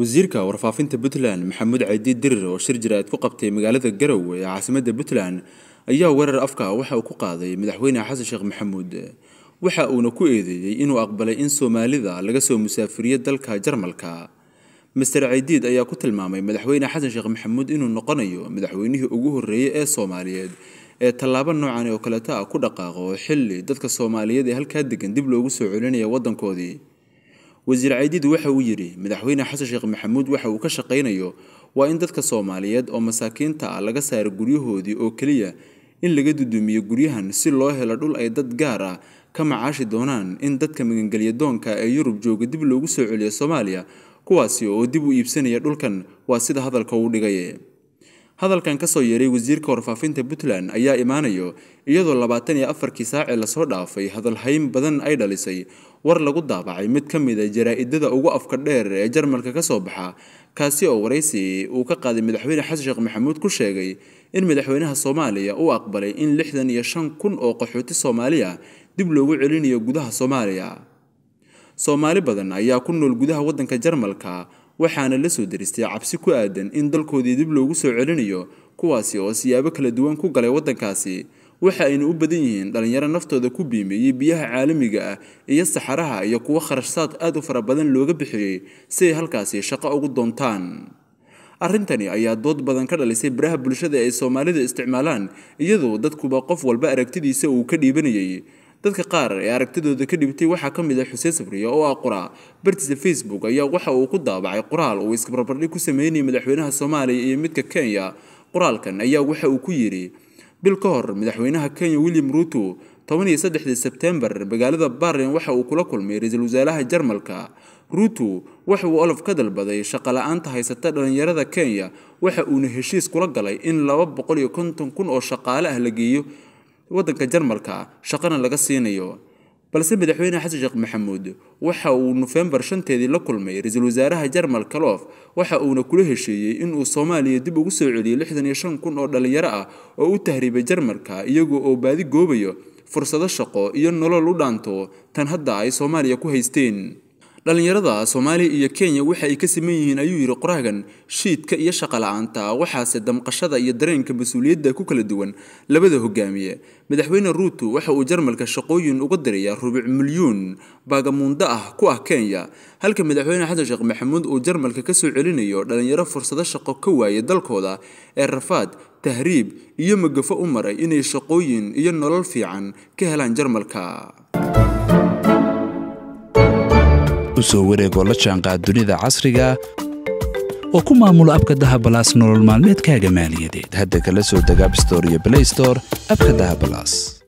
wasiirka warfaafinta puntland maxamuud caydi dirir oo shir jira ku qabtay magaalada garowe ee caasimadda puntland ayaa weerar afka waxa uu ku qaaday madaxweyne xasan sheekh maxamuud waxa uuna ku eedeeyey inuu aqbalay in soomaalida laga soo musaafiriyo dalka jarmalka master caydiid ayaa ku tilmaamay madaxweyne xasan sheekh maxamuud inuu noqonayo madaxweynihii ugu horreeyey ee soomaaliyeed ee tallaabo noocan oo kaleta ah ku dhaqaaqo xilli dadka soomaaliyeed ee halkaa degan dib loogu soo celinaya waddankoodii wasiir caydidu waxa uu yidhi madaxweyne xasan sheekh maxamuud waxa uu ka shaqaynayo waa in dadka soomaaliyeed oo masaakiinta ah laga saaro guryahoodii oo keliya in laga dudumiyo guryahan si loo helo dhul ay dad gaar ah ka macaashi doonaan in dadka magangelya doonka ee yurub jooga dib loogu soo celiyo soomaaliya kuwaasi oo dib u iibsanaya dhulkan waa sida hadalka uu dhigay hadalkan kasoo yeeray wasiirka warfaafinta puntland ayaa imaanayo iyadoo labaatan iyo afarkii saaci lasoo dhaafay hadalhayn badan ay dhalisay war lagu daabacay mid ka mid a ah jaraa-idada ugu afka dheer ee jarmalka ka soo baxa kaasi oo waraysi uu ka qaaday madaxweyne xasan sheekh maxamuud ku sheegay in madaxweynaha soomaaliya uu aqbalay in lixdan iyo shan kun oo qaxooti soomaaliya dib loogu celinayo gudaha soomaaliya soomaali badan ayaa ku nool gudaha waddanka jarmalka waxaana la soo deristay cabsi ku aadan in dalkoodii dib loogu soo celinayo kuwaasi oo siyaabo kala duwan ku galay waddankaasi waxa ayna u badan yihiin dhallinyaro naftooda ku biimeeyey biyaha caalamiga ah iyo saxaraha iyo kuwo kharashsaad aad u fara badan looga bixiyey si ay halkaasi shaqo ugu doontaan arrintani ayaa dood badan ka dhalisay baraha bulshada ay soomaalidu isticmaalaan iyadoo dadkuba qof walba aragtidiisa uu ka dhiibanayay dadka qaar ee aragtidooda ka dhibtay waxaa ka mid ah xuseen sabriya oo ah qoraa bartiisa facebook ayaa waxa uu ku daabacay qoraal uu iskabarbardhig ku sameynayay madaxweynaha soomaaliya iyo midka kenya qoraalkan ayaa waxa uu ku yidhi bil ka hor madaxweynaha kenya william ruuto tobaniyo saddexdii sebtembar magaalada barlin waxa uu kula kulmay ra-iisul wasaaraha jarmalka ruuto waxa uu olof ka dalbaday shaqala-aanta haysata dhallinyarada kenya waxa uuna heshiis kula galay in laba boqol iyo konton kun oo shaqaale ah la geeyo waddanka jarmalka shaqana laga siinayo balse madaxweyne xasan sheekh maxamuud waxa uu nofembar shanteedii la kulmay ra-iisul wasaaraha jarmal loof waxa uuna kula heshiiyey inuu soomaaliya dib ugu soo celiyey lixdan iyo shan kun oo dhallinyaro ah oo u tahriibay jarmalka iyagoo oo baadi goobayo fursado shaqo iyo nolol u dhaanto tan hadda ay soomaaliya ku haysteen dhallinyarada soomaaliya iyo kenya waxa ay ka siman yihiin ayuu yidhi qoraagan shiidka iyo la-aanta waxaase damqashada iyo dareenka mas-uuliyadda ku kala duwan labada hogaamiye madaxweyne ruutu waxa uu jarmalka shaqooyin uga diraya rubuc milyuun baagamuundo ah ku ah kenya halka madaxweyne xasan sheekh maxamuud uu jarmalka kasoo celinayo dhallinyaro fursado shaqo ka waaya dalkooda ee rafaad tahriib iyo magafo u maray inay shaqooyin iyo nolol fiican ka helaan jarmalka ku soo wareegoo la jaanqaad dunida casriga oo ku maamulo abka dahabalaas nolol maalmeedkaaga maaliyadeed hadda kala soo deg abstore iyo blaystore abka dahabalaas